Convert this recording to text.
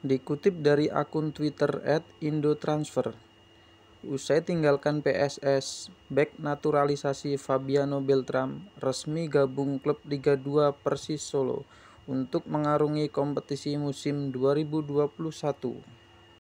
Dikutip dari akun Twitter @indotransfer. Usai tinggalkan PSS, back naturalisasi Fabiano Beltram resmi gabung klub Liga 2 Persis Solo untuk mengarungi kompetisi musim 2021.